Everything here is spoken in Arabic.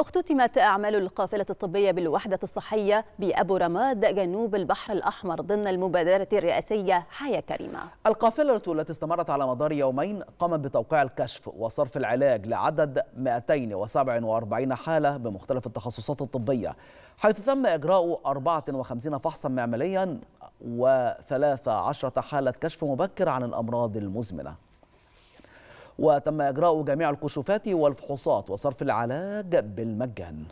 اختتمت أعمال القافلة الطبية بالوحدة الصحية بأبو رماد جنوب البحر الأحمر ضمن المبادرة الرئاسية حياة كريمة القافلة التي استمرت على مدار يومين قامت بتوقيع الكشف وصرف العلاج لعدد 247 حالة بمختلف التخصصات الطبية حيث تم إجراء 54 فحصا معمليا و13 حالة كشف مبكر عن الأمراض المزمنة وتم إجراء جميع الكشوفات والفحوصات وصرف العلاج بالمجان